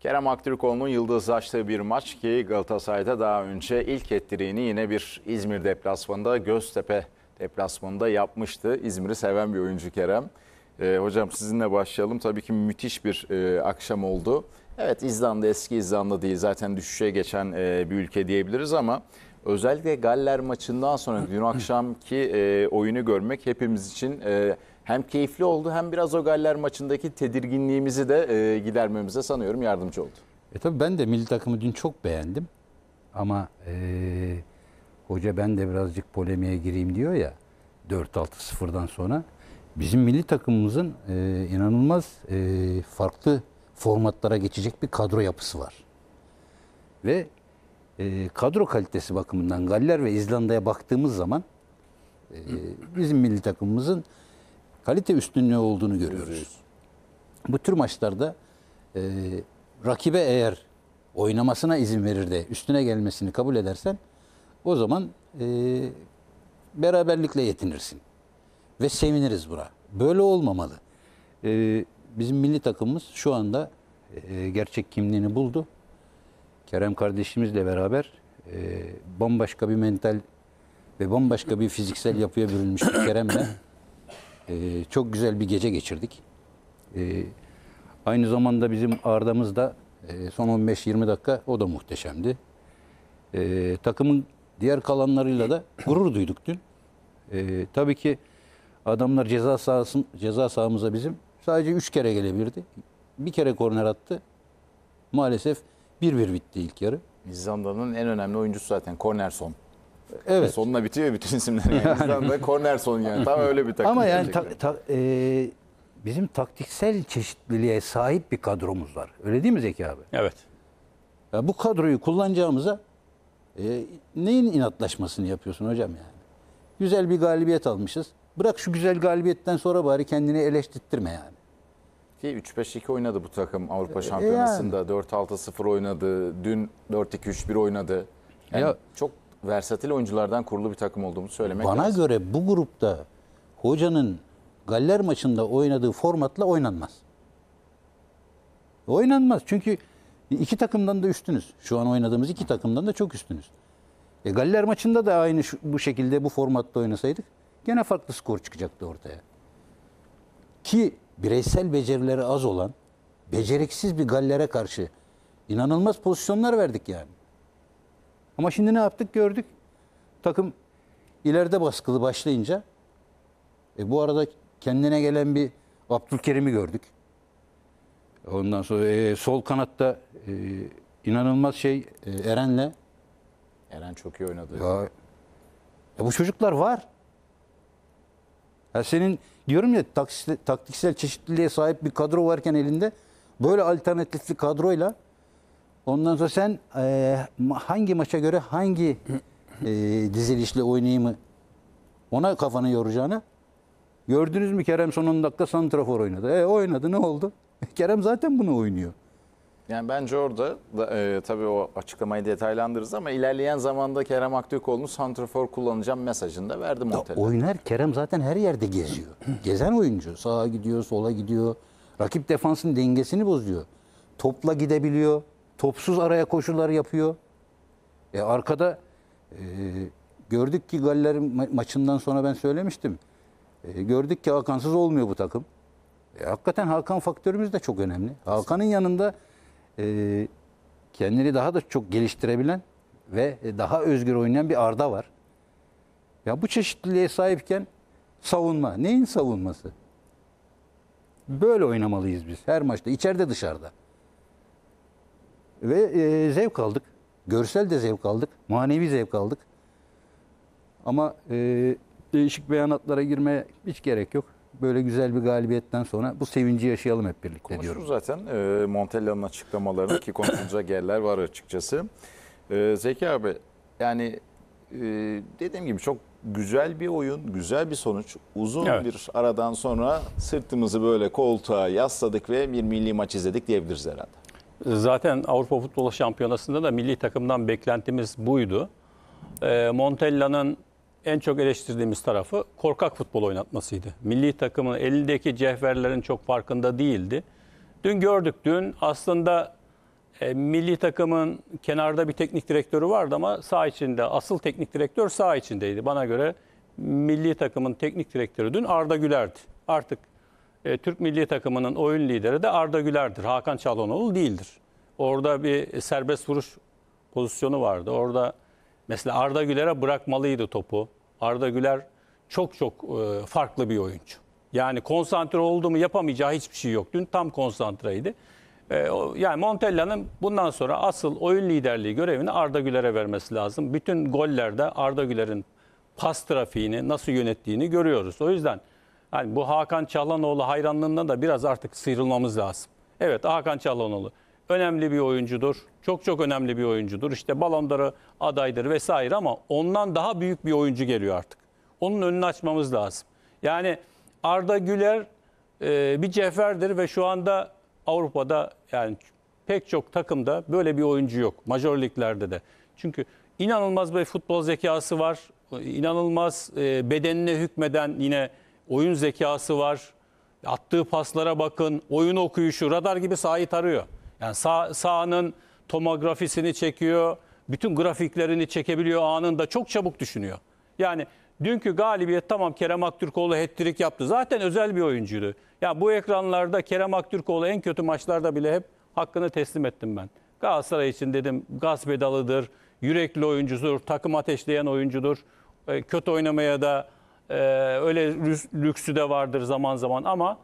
Kerem Aktürkoğlu'nun yıldızlaştığı bir maç ki Galatasaray'da daha önce ilk ettiğini yine bir İzmir deplasmanında Göztepe deplasmanında yapmıştı. İzmir'i seven bir oyuncu Kerem. Ee, hocam sizinle başlayalım. Tabii ki müthiş bir e, akşam oldu. Evet İzlanda eski İzlanda değil zaten düşüşe geçen e, bir ülke diyebiliriz ama özellikle Galler maçından sonra dün akşamki e, oyunu görmek hepimiz için... E, hem keyifli oldu hem biraz o Galler maçındaki tedirginliğimizi de e, gidermemize sanıyorum yardımcı oldu. E tabii ben de milli takımı dün çok beğendim. Ama e, hoca ben de birazcık polemiğe gireyim diyor ya 4-6-0'dan sonra. Bizim milli takımımızın e, inanılmaz e, farklı formatlara geçecek bir kadro yapısı var. Ve e, kadro kalitesi bakımından Galler ve İzlanda'ya baktığımız zaman e, bizim milli takımımızın kalite üstünlüğü olduğunu görüyoruz. Bu tür maçlarda e, rakibe eğer oynamasına izin verir de üstüne gelmesini kabul edersen o zaman e, beraberlikle yetinirsin. Ve seviniriz buna. Böyle olmamalı. E, bizim milli takımımız şu anda e, gerçek kimliğini buldu. Kerem kardeşimizle beraber e, bambaşka bir mental ve bambaşka bir fiziksel yapıya bürünmüştük Kerem'le. E, çok güzel bir gece geçirdik. E, aynı zamanda bizim Arda'mızda e, son 15-20 dakika o da muhteşemdi. E, takımın diğer kalanlarıyla da gurur duyduk dün. E, tabii ki adamlar ceza sahası, ceza sahamıza bizim sadece 3 kere gelebilirdi. Bir kere korner attı. Maalesef 1-1 bitti ilk yarı. Zanda'nın en önemli oyuncusu zaten Kornerson. Evet. sonuna bitiyor bütün isimler. Yani. yani. da korner son yani. Tam öyle bir takım. Ama yani ta, ta, e, bizim taktiksel çeşitliliğe sahip bir kadromuz var. Öyle değil mi Zeki abi? Evet. Ya bu kadroyu kullanacağımıza e, neyin inatlaşmasını yapıyorsun hocam yani? Güzel bir galibiyet almışız. Bırak şu güzel galibiyetten sonra bari kendini eleştirtme yani. Ki 3-5-2 oynadı bu takım Avrupa e, e, Şampiyonası'nda. E yani. 4-6-0 oynadı. Dün 4-2-3-1 oynadı. Yani ya, çok versatil oyunculardan kurulu bir takım olduğumuzu söylemek Bana lazım. göre bu grupta hocanın Galler maçında oynadığı formatla oynanmaz. Oynanmaz çünkü iki takımdan da üstünüz. Şu an oynadığımız iki takımdan da çok üstünüz. E, Galler maçında da aynı şu, bu şekilde bu formatta oynasaydık gene farklı skor çıkacaktı ortaya. Ki bireysel becerileri az olan beceriksiz bir Galler'e karşı inanılmaz pozisyonlar verdik yani. Ama şimdi ne yaptık gördük. Takım ileride baskılı başlayınca e bu arada kendine gelen bir Abdülkerim'i gördük. Ondan sonra e, sol kanatta e, inanılmaz şey e, Eren'le. Eren çok iyi oynadı. Ya, ya e, bu çocuklar var. Ya senin diyorum ya taksisle, taktiksel çeşitliliğe sahip bir kadro varken elinde böyle alternatifli kadroyla Ondan sonra sen e, hangi maça göre hangi e, dizilişle oynayayım ona kafanı yoracağını. Gördünüz mü Kerem son 10 dakika santrafor oynadı. E oynadı ne oldu? Kerem zaten bunu oynuyor. Yani bence orada da, e, tabii o açıklamayı detaylandırırız ama ilerleyen zamanda Kerem Aktürkoğlu'nu santrafor kullanacağım mesajını da verdi Montella. Oynar Kerem zaten her yerde geziyor. Gezen oyuncu. Sağa gidiyor, sola gidiyor. Rakip defansın dengesini bozuyor. Topla gidebiliyor. Topsuz araya koşular yapıyor. E arkada e, gördük ki Galler ma- maçından sonra ben söylemiştim. E, gördük ki Hakansız olmuyor bu takım. E, hakikaten Hakan faktörümüz de çok önemli. Hakan'ın yanında e, kendini daha da çok geliştirebilen ve e, daha özgür oynayan bir Arda var. Ya bu çeşitliliğe sahipken savunma. Neyin savunması? Böyle oynamalıyız biz her maçta. içeride dışarıda. Ve e, zevk aldık. Görsel de zevk aldık. Manevi zevk aldık. Ama e, değişik beyanatlara girmeye hiç gerek yok. Böyle güzel bir galibiyetten sonra bu sevinci yaşayalım hep birlikte Konuşuruz diyorum. zaten e, Montella'nın açıklamalarını ki konuşulacak yerler var açıkçası. E, Zeki abi yani e, dediğim gibi çok güzel bir oyun, güzel bir sonuç. Uzun evet. bir aradan sonra sırtımızı böyle koltuğa yasladık ve bir milli maç izledik diyebiliriz herhalde. Zaten Avrupa Futbol Şampiyonası'nda da milli takımdan beklentimiz buydu. E, Montella'nın en çok eleştirdiğimiz tarafı korkak futbol oynatmasıydı. Milli takımın elindeki cevherlerin çok farkında değildi. Dün gördük. Dün aslında e, milli takımın kenarda bir teknik direktörü vardı ama sağ içinde. Asıl teknik direktör sağ içindeydi. Bana göre milli takımın teknik direktörü dün Arda Güler'di. Artık e, Türk milli takımının oyun lideri de Arda Güler'dir. Hakan Çalhanoğlu değildir. Orada bir serbest vuruş pozisyonu vardı. Orada mesela Arda Güler'e bırakmalıydı topu. Arda Güler çok çok e, farklı bir oyuncu. Yani konsantre oldu mu yapamayacağı hiçbir şey yok. Dün tam konsantreydi. E, yani Montella'nın bundan sonra asıl oyun liderliği görevini Arda Güler'e vermesi lazım. Bütün gollerde Arda Güler'in pas trafiğini nasıl yönettiğini görüyoruz. O yüzden hani bu Hakan Çalhanoğlu hayranlığından da biraz artık sıyrılmamız lazım. Evet Hakan Çalhanoğlu önemli bir oyuncudur. Çok çok önemli bir oyuncudur. İşte balonları adaydır vesaire ama ondan daha büyük bir oyuncu geliyor artık. Onun önünü açmamız lazım. Yani Arda Güler e, bir cevherdir ve şu anda Avrupa'da yani pek çok takımda böyle bir oyuncu yok. Major liglerde de. Çünkü inanılmaz bir futbol zekası var. İnanılmaz e, bedenine hükmeden yine oyun zekası var. Attığı paslara bakın, oyun okuyuşu, radar gibi sahayı tarıyor. Yani sağ, sahanın tomografisini çekiyor, bütün grafiklerini çekebiliyor anında. Çok çabuk düşünüyor. Yani dünkü galibiyet tamam Kerem Aktürkoğlu hat-trick yaptı. Zaten özel bir oyuncuydu. Ya yani bu ekranlarda Kerem Aktürkoğlu en kötü maçlarda bile hep hakkını teslim ettim ben. Galatasaray için dedim gaz pedalıdır, yürekli oyuncudur, takım ateşleyen oyuncudur. E, kötü oynamaya da ee, öyle lüksü de vardır zaman zaman ama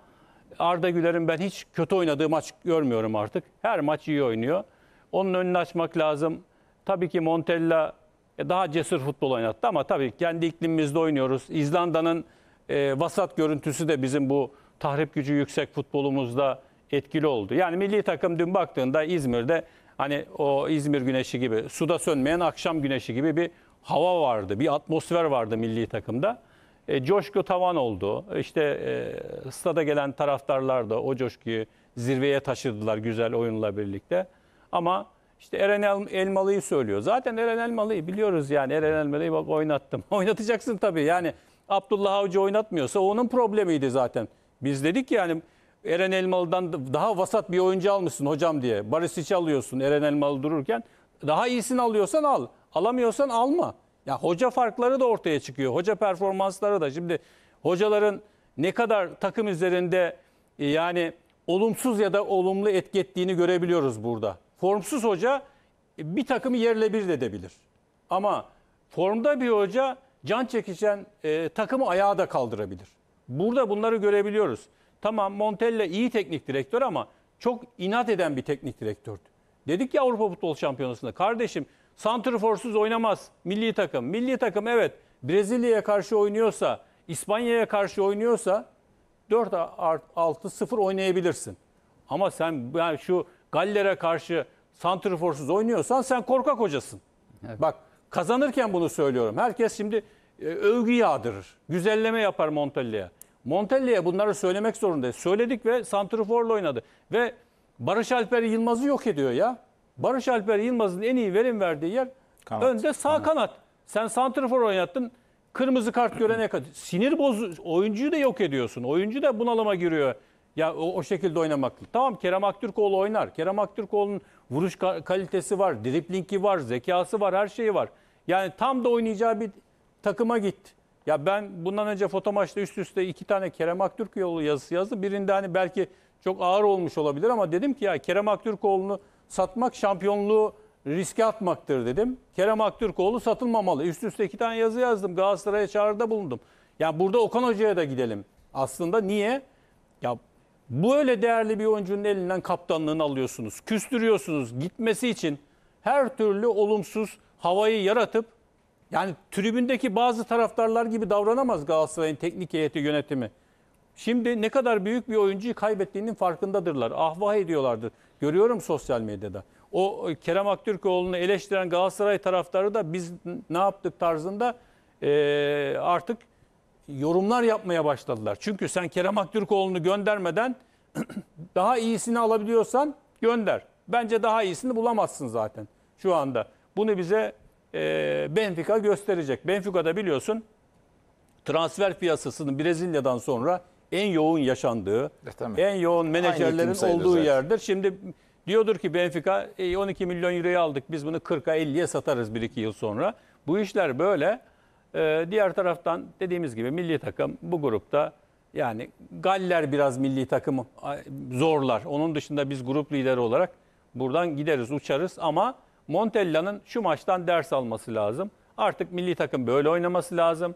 Arda Güler'in ben hiç kötü oynadığı maç görmüyorum artık. Her maç iyi oynuyor. Onun önünü açmak lazım. Tabii ki Montella e, daha cesur futbol oynattı ama tabii kendi iklimimizde oynuyoruz. İzlanda'nın e, vasat görüntüsü de bizim bu tahrip gücü yüksek futbolumuzda etkili oldu. Yani milli takım dün baktığında İzmir'de hani o İzmir güneşi gibi suda sönmeyen akşam güneşi gibi bir hava vardı, bir atmosfer vardı milli takımda e, coşku tavan oldu. İşte e, stada gelen taraftarlar da o coşkuyu zirveye taşıdılar güzel oyunla birlikte. Ama işte Eren Elmalı'yı söylüyor. Zaten Eren Elmalı'yı biliyoruz yani. Eren Elmalı'yı oynattım. Oynatacaksın tabii. Yani Abdullah Avcı oynatmıyorsa onun problemiydi zaten. Biz dedik yani Eren Elmalı'dan daha vasat bir oyuncu almışsın hocam diye. Barisic alıyorsun Eren Elmalı dururken. Daha iyisini alıyorsan al. Alamıyorsan alma. Ya hoca farkları da ortaya çıkıyor. Hoca performansları da. Şimdi hocaların ne kadar takım üzerinde e, yani olumsuz ya da olumlu etki ettiğini görebiliyoruz burada. Formsuz hoca e, bir takımı yerle bir edebilir. Ama formda bir hoca can çekişen e, takımı ayağa da kaldırabilir. Burada bunları görebiliyoruz. Tamam Montella iyi teknik direktör ama çok inat eden bir teknik direktördü. Dedik ya Avrupa Futbol Şampiyonası'nda kardeşim Santriforsuz oynamaz milli takım. Milli takım evet Brezilya'ya karşı oynuyorsa, İspanya'ya karşı oynuyorsa 4-6-0 oynayabilirsin. Ama sen yani şu Galler'e karşı santriforsuz oynuyorsan sen korkak hocasın. Evet. Bak kazanırken bunu söylüyorum. Herkes şimdi e, övgü yağdırır. Güzelleme yapar Montelli'ye. Montelli'ye bunları söylemek zorundayız. Söyledik ve santriforla oynadı. Ve Barış Alper Yılmaz'ı yok ediyor ya. Barış Alper Yılmaz'ın en iyi verim verdiği yer kanat. önde sağ kanat. kanat. Sen santrfor oynattın. Kırmızı kart görene kadar sinir bozu oyuncuyu da yok ediyorsun. Oyuncu da bunalıma giriyor. Ya o, o şekilde oynamak. Tamam Kerem Aktürkoğlu oynar. Kerem Aktürkoğlu'nun vuruş kalitesi var, driplingi var, zekası var, her şeyi var. Yani tam da oynayacağı bir takıma git. Ya ben bundan önce foto maçta üst üste iki tane Kerem Aktürkoğlu yazısı yazdı. Birinde hani belki çok ağır olmuş olabilir ama dedim ki ya Kerem Aktürkoğlu'nu satmak şampiyonluğu riske atmaktır dedim. Kerem Aktürkoğlu satılmamalı. Üst üste iki tane yazı yazdım. Galatasaray'a çağrıda bulundum. Yani burada Okan Hoca'ya da gidelim. Aslında niye? Ya bu öyle değerli bir oyuncunun elinden kaptanlığını alıyorsunuz. Küstürüyorsunuz gitmesi için her türlü olumsuz havayı yaratıp yani tribündeki bazı taraftarlar gibi davranamaz Galatasaray'ın teknik heyeti yönetimi. Şimdi ne kadar büyük bir oyuncuyu kaybettiğinin farkındadırlar. Ahvah ediyorlardır. Görüyorum sosyal medyada. O e, Kerem Aktürkoğlu'nu eleştiren Galatasaray taraftarı da biz ne yaptık tarzında e, artık yorumlar yapmaya başladılar. Çünkü sen Kerem Aktürkoğlu'nu göndermeden daha iyisini alabiliyorsan gönder. Bence daha iyisini bulamazsın zaten şu anda. Bunu bize e, Benfica gösterecek. Benfica'da biliyorsun transfer piyasasının Brezilya'dan sonra en yoğun yaşandığı, e, en yoğun menajerlerin olduğu zaten. yerdir. Şimdi diyordur ki Benfica 12 milyon euro'yu aldık biz bunu 40'a 50'ye satarız 1-2 yıl sonra. Bu işler böyle. Ee, diğer taraftan dediğimiz gibi milli takım bu grupta yani Galler biraz milli takım zorlar. Onun dışında biz grup lideri olarak buradan gideriz uçarız ama Montella'nın şu maçtan ders alması lazım. Artık milli takım böyle oynaması lazım.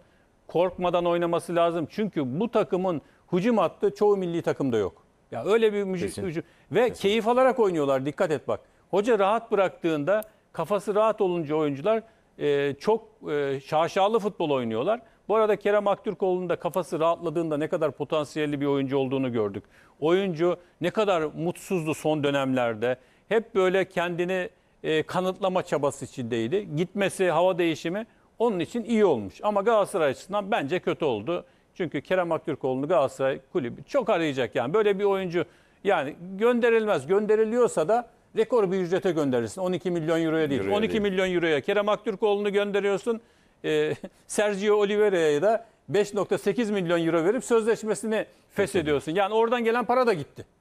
Korkmadan oynaması lazım. Çünkü bu takımın hücum attı çoğu milli takımda yok. Ya öyle bir mücü- Kesin. hücum ve Kesin. keyif alarak oynuyorlar. Dikkat et bak. Hoca rahat bıraktığında kafası rahat olunca oyuncular e, çok e, şaşalı futbol oynuyorlar. Bu arada Kerem Aktürkoğlu'nun da kafası rahatladığında ne kadar potansiyelli bir oyuncu olduğunu gördük. Oyuncu ne kadar mutsuzdu son dönemlerde. Hep böyle kendini e, kanıtlama çabası içindeydi. Gitmesi, hava değişimi onun için iyi olmuş. Ama Galatasaray açısından bence kötü oldu. Çünkü Kerem Aktürkoğlu'nu Galatasaray kulübü çok arayacak yani. Böyle bir oyuncu yani gönderilmez. Gönderiliyorsa da rekor bir ücrete gönderirsin. 12 milyon euroya değil. Euroya 12 değil. milyon euroya Kerem Aktürkoğlu'nu gönderiyorsun. Ee, Sergio Oliveira'ya da 5.8 milyon euro verip sözleşmesini feshediyorsun. Yani oradan gelen para da gitti.